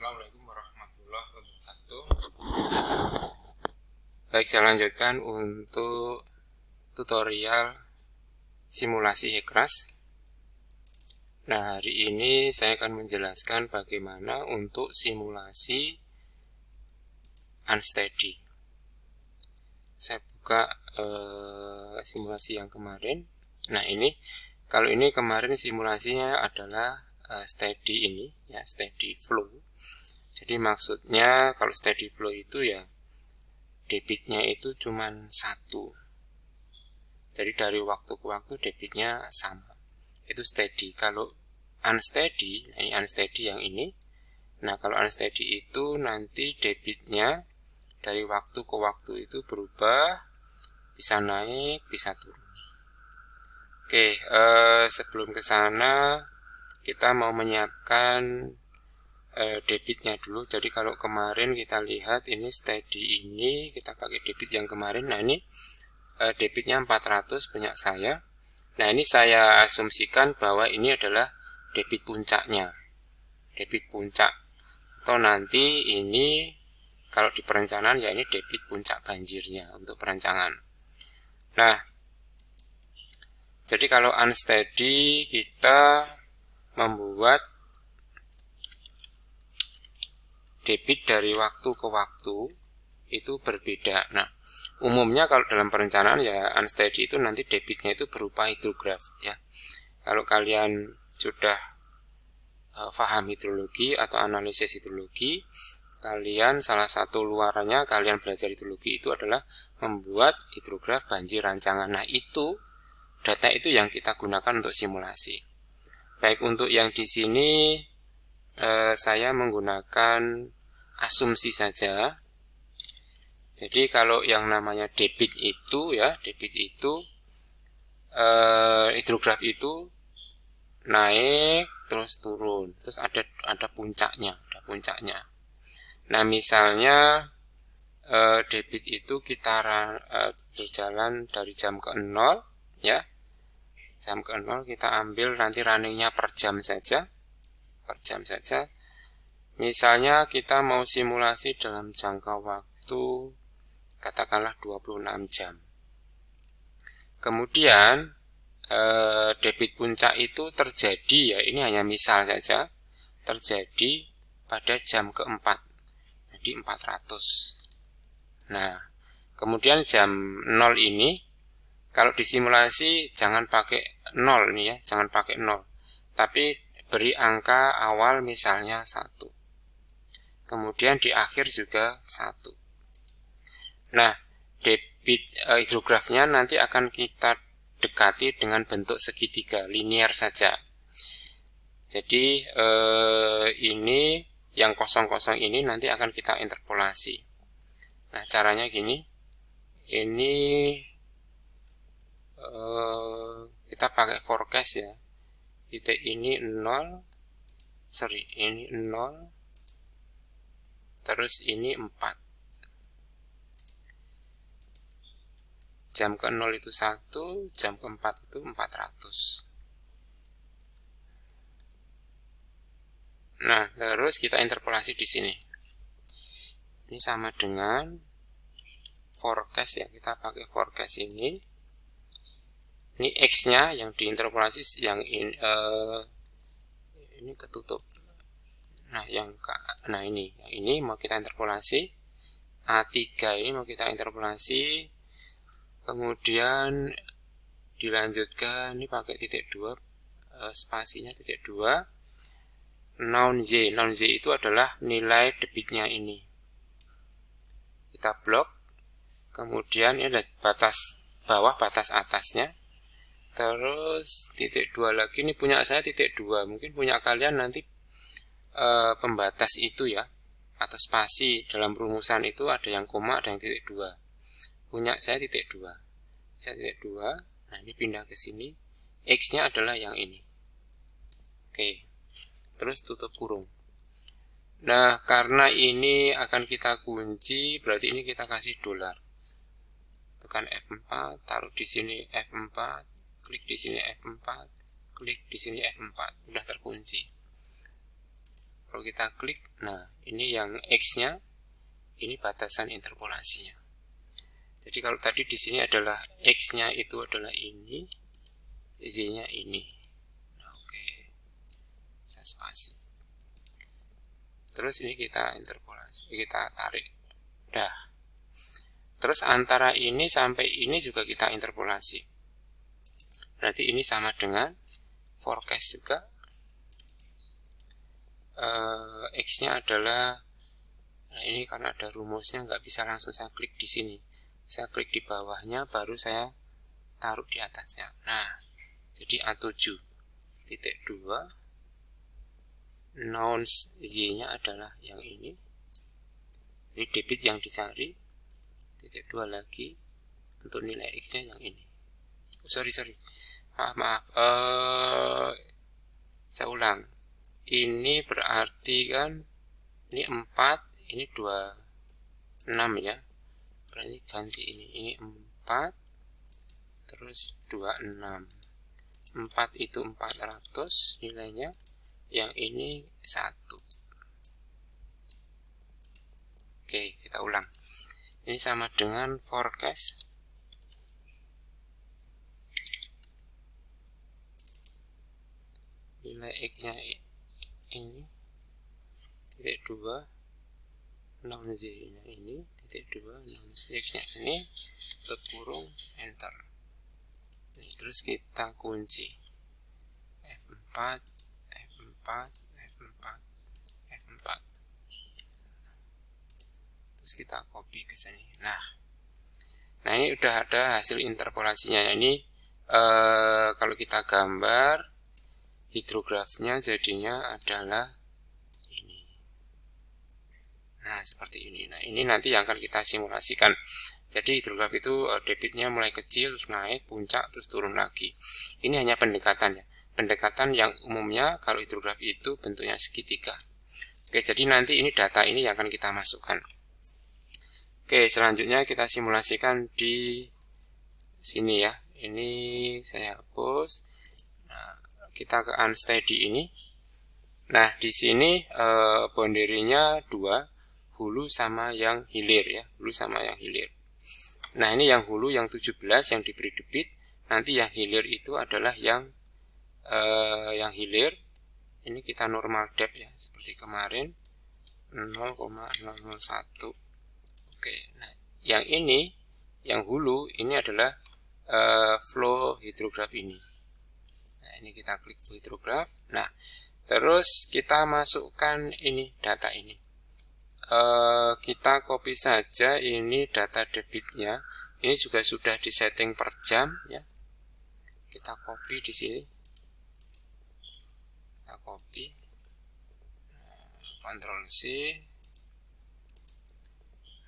Assalamualaikum warahmatullahi wabarakatuh. Baik, saya lanjutkan untuk tutorial simulasi Hekras. Nah, hari ini saya akan menjelaskan bagaimana untuk simulasi unsteady. Saya buka eh, simulasi yang kemarin. Nah, ini kalau ini kemarin simulasinya adalah uh, steady ini ya steady flow jadi maksudnya kalau steady flow itu ya debitnya itu cuma satu. Jadi dari waktu ke waktu debitnya sama. Itu steady. Kalau unsteady, nah ini unsteady yang ini. Nah kalau unsteady itu nanti debitnya dari waktu ke waktu itu berubah, bisa naik, bisa turun. Oke, eh, sebelum ke sana kita mau menyiapkan Eh, debitnya dulu jadi kalau kemarin kita lihat ini steady ini kita pakai debit yang kemarin nah ini eh, debitnya 400 punya saya nah ini saya asumsikan bahwa ini adalah debit puncaknya debit puncak atau nanti ini kalau di perencanaan ya ini debit puncak banjirnya untuk perencanaan nah jadi kalau unsteady kita membuat debit dari waktu ke waktu itu berbeda. Nah, umumnya kalau dalam perencanaan ya unsteady itu nanti debitnya itu berupa hidrograf ya. Kalau kalian sudah uh, hidrologi atau analisis hidrologi, kalian salah satu luarannya kalian belajar hidrologi itu adalah membuat hidrograf banjir rancangan. Nah, itu data itu yang kita gunakan untuk simulasi. Baik untuk yang di sini Eh, saya menggunakan asumsi saja. Jadi kalau yang namanya debit itu ya, debit itu eh, hidrograf itu naik terus turun, terus ada ada puncaknya, ada puncaknya. Nah misalnya eh, debit itu kita eh, dari jam ke 0 ya, jam ke 0 kita ambil nanti runningnya per jam saja per jam saja. Misalnya kita mau simulasi dalam jangka waktu katakanlah 26 jam. Kemudian eh, debit puncak itu terjadi ya ini hanya misal saja terjadi pada jam keempat jadi 400 nah kemudian jam 0 ini kalau disimulasi jangan pakai 0 nih ya jangan pakai 0 tapi beri angka awal misalnya 1. Kemudian di akhir juga 1. Nah, debit e, hidrografnya nanti akan kita dekati dengan bentuk segitiga linear saja. Jadi e, ini yang kosong-kosong ini nanti akan kita interpolasi. Nah, caranya gini. Ini e, kita pakai forecast ya titik ini 0 sorry ini 0 terus ini 4 jam ke 0 itu 1 jam ke 4 itu 400 nah terus kita interpolasi di sini ini sama dengan forecast ya kita pakai forecast ini ini x-nya yang diinterpolasi yang in, uh, ini ketutup nah yang nah ini yang ini mau kita interpolasi A3 ini mau kita interpolasi kemudian dilanjutkan ini pakai titik dua uh, spasinya titik dua non z non z itu adalah nilai debitnya ini kita blok kemudian ini ada batas bawah batas atasnya terus titik dua lagi ini punya saya titik dua mungkin punya kalian nanti e, pembatas itu ya atau spasi dalam rumusan itu ada yang koma ada yang titik dua punya saya titik dua saya titik dua nah ini pindah ke sini x nya adalah yang ini oke terus tutup kurung nah karena ini akan kita kunci berarti ini kita kasih dolar tekan F4 taruh di sini F4 klik di sini F4, klik di sini F4, sudah terkunci. Kalau kita klik, nah ini yang X-nya, ini batasan interpolasinya. Jadi kalau tadi di sini adalah X-nya itu adalah ini, Z-nya ini. Nah, oke, saya spasi. Terus ini kita interpolasi, kita tarik. Dah. Terus antara ini sampai ini juga kita interpolasi berarti ini sama dengan forecast juga uh, x-nya adalah nah ini karena ada rumusnya nggak bisa langsung saya klik di sini saya klik di bawahnya baru saya taruh di atasnya nah jadi A7 titik 2 nouns z nya adalah yang ini jadi debit yang dicari titik 2 lagi untuk nilai x nya yang ini oh, sorry sorry Ah, maaf maaf uh, eh, saya ulang ini berarti kan ini 4 ini 2 6 ya berarti ganti ini ini 4 terus 26 4 itu 400 nilainya yang ini 1 oke kita ulang ini sama dengan forecast nilai x nya ini titik 2 non z nya ini titik 2 non z nya ini terkurung enter nah, terus kita kunci F4 F4 F4 F4 terus kita copy ke sini nah nah ini udah ada hasil interpolasinya ini eh, kalau kita gambar hidrografnya jadinya adalah ini. Nah, seperti ini. Nah, ini nanti yang akan kita simulasikan. Jadi hidrograf itu eh, debitnya mulai kecil, terus naik, puncak, terus turun lagi. Ini hanya pendekatan ya. Pendekatan yang umumnya kalau hidrograf itu bentuknya segitiga. Oke, jadi nanti ini data ini yang akan kita masukkan. Oke, selanjutnya kita simulasikan di sini ya. Ini saya hapus kita ke unsteady ini. Nah, di sini eh, bonderinya dua, hulu sama yang hilir ya, hulu sama yang hilir. Nah, ini yang hulu yang 17 yang diberi debit, nanti yang hilir itu adalah yang eh, yang hilir. Ini kita normal depth ya, seperti kemarin 0,001. Oke, nah yang ini yang hulu ini adalah eh, flow hidrograf ini ini kita klik withdraw graph nah terus kita masukkan ini data ini e, kita copy saja ini data debitnya ini juga sudah di setting per jam ya kita copy di sini kita copy Ctrl C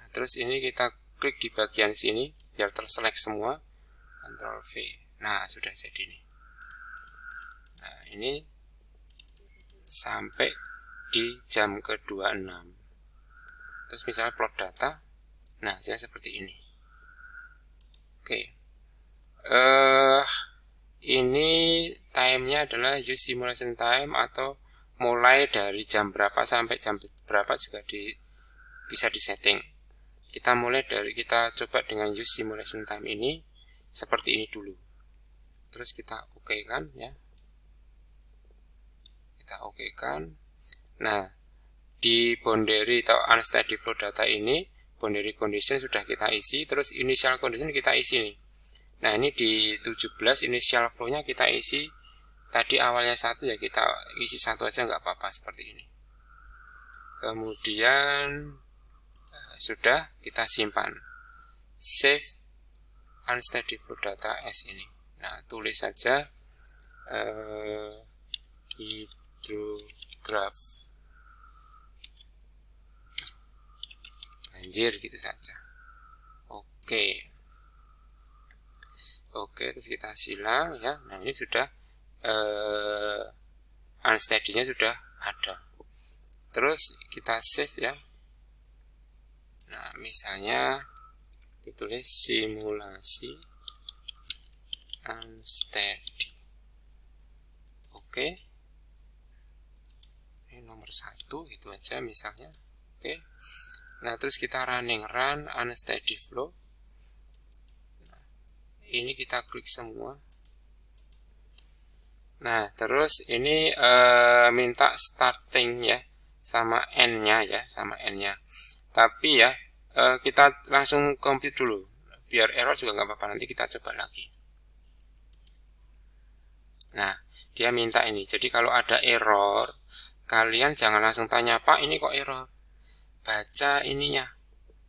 nah, terus ini kita klik di bagian sini biar terseleksi semua Ctrl V nah sudah jadi ini. Nah, ini sampai di jam ke-26. Terus misalnya plot data. Nah, saya seperti ini. Oke. Okay. Uh, eh, ini nya adalah use simulation time atau mulai dari jam berapa sampai jam berapa juga di, bisa disetting. Kita mulai dari kita coba dengan use simulation time ini seperti ini dulu. Terus kita oke okay kan ya kita oke kan nah di boundary atau unsteady flow data ini boundary condition sudah kita isi terus initial condition kita isi nih nah ini di 17 initial flow-nya kita isi tadi awalnya satu ya kita isi satu aja nggak apa-apa seperti ini kemudian eh, sudah kita simpan save unsteady flow data s ini nah tulis saja eh, true graph anjir gitu saja oke okay. oke okay, terus kita silang ya nah ini sudah uh, eh, unsteady nya sudah ada terus kita save ya nah misalnya ditulis simulasi unsteady oke okay satu gitu aja misalnya oke okay. nah terus kita running run unsteady flow nah, ini kita klik semua nah terus ini uh, minta starting ya sama n nya ya sama n nya tapi ya uh, kita langsung compute dulu biar error juga nggak apa-apa nanti kita coba lagi nah dia minta ini jadi kalau ada error kalian jangan langsung tanya pak ini kok error baca ininya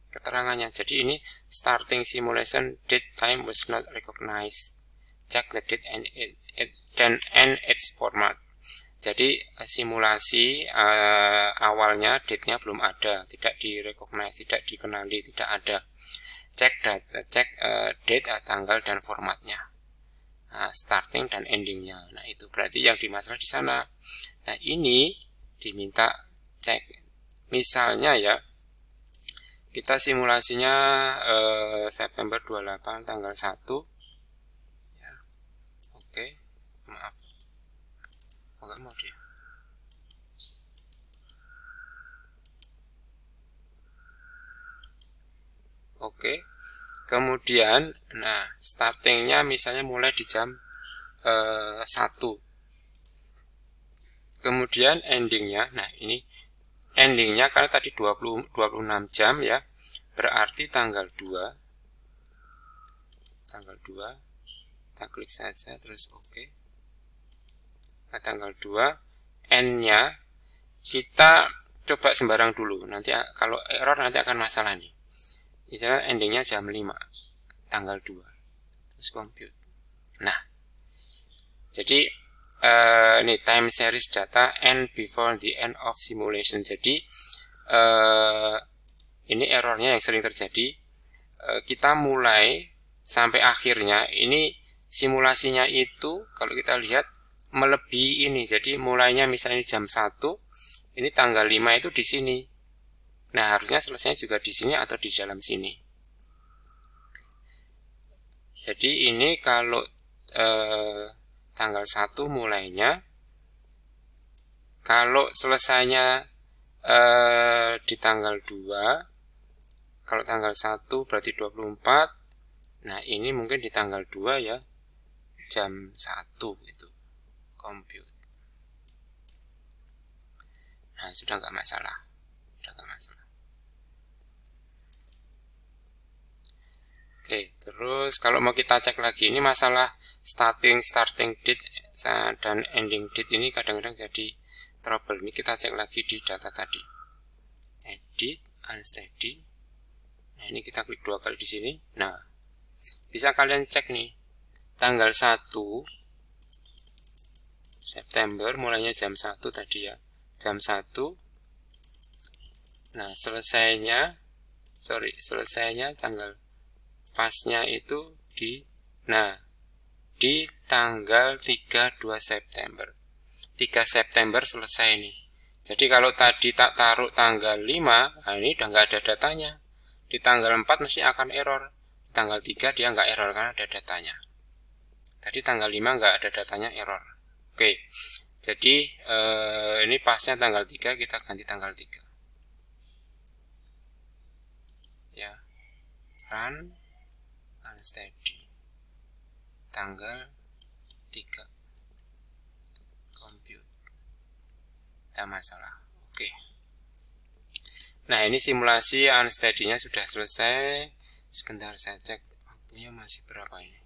keterangannya jadi ini starting simulation date time was not recognized check the date and it, it then and its format jadi eh, simulasi uh, awalnya date-nya belum ada tidak di direcognize tidak dikenali tidak ada cek data eh, cek uh, date tanggal dan formatnya nah, starting dan endingnya nah itu berarti yang dimasalah di sana nah ini diminta cek. Misalnya ya, kita simulasinya eh, September 28 tanggal 1. Ya. Oke, maaf. Enggak mau dia. Oke. Kemudian, nah, startingnya misalnya mulai di jam eh, 1 kemudian endingnya nah ini endingnya karena tadi 20 26 jam ya berarti tanggal 2 tanggal 2 kita klik saja terus oke okay. nah, tanggal 2 n nya kita coba sembarang dulu nanti kalau error nanti akan masalah nih misalnya endingnya jam 5 tanggal 2 terus compute nah jadi uh, ini time series data n before the end of simulation. Jadi uh, ini errornya yang sering terjadi. Uh, kita mulai sampai akhirnya ini simulasinya itu kalau kita lihat melebihi ini. Jadi mulainya misalnya ini jam 1, ini tanggal 5 itu di sini. Nah, harusnya selesainya juga di sini atau di dalam sini. Jadi ini kalau eh, tanggal 1 mulainya. Kalau selesainya eh, di tanggal 2, kalau tanggal 1 berarti 24. Nah, ini mungkin di tanggal 2 ya, jam 1 gitu. Compute. Nah, sudah nggak masalah. Sudah nggak masalah. Oke, terus kalau mau kita cek lagi ini masalah starting starting date dan ending date ini kadang-kadang jadi trouble. Ini kita cek lagi di data tadi. Edit, unsteady. Nah, ini kita klik dua kali di sini. Nah, bisa kalian cek nih tanggal 1 September mulainya jam 1 tadi ya. Jam 1. Nah, selesainya sorry, selesainya tanggal pasnya itu di nah di tanggal 32 September 3 September selesai nih jadi kalau tadi tak taruh tanggal 5 nah ini udah nggak ada datanya di tanggal 4 mesti akan error di tanggal 3 dia nggak error karena ada datanya tadi tanggal 5 nggak ada datanya error oke jadi eh, ini pasnya tanggal 3 kita ganti tanggal 3 ya run status tadi tanggal 3 compute tak masalah oke okay. nah ini simulasi unsteady nya sudah selesai sebentar saya cek waktunya masih berapa ini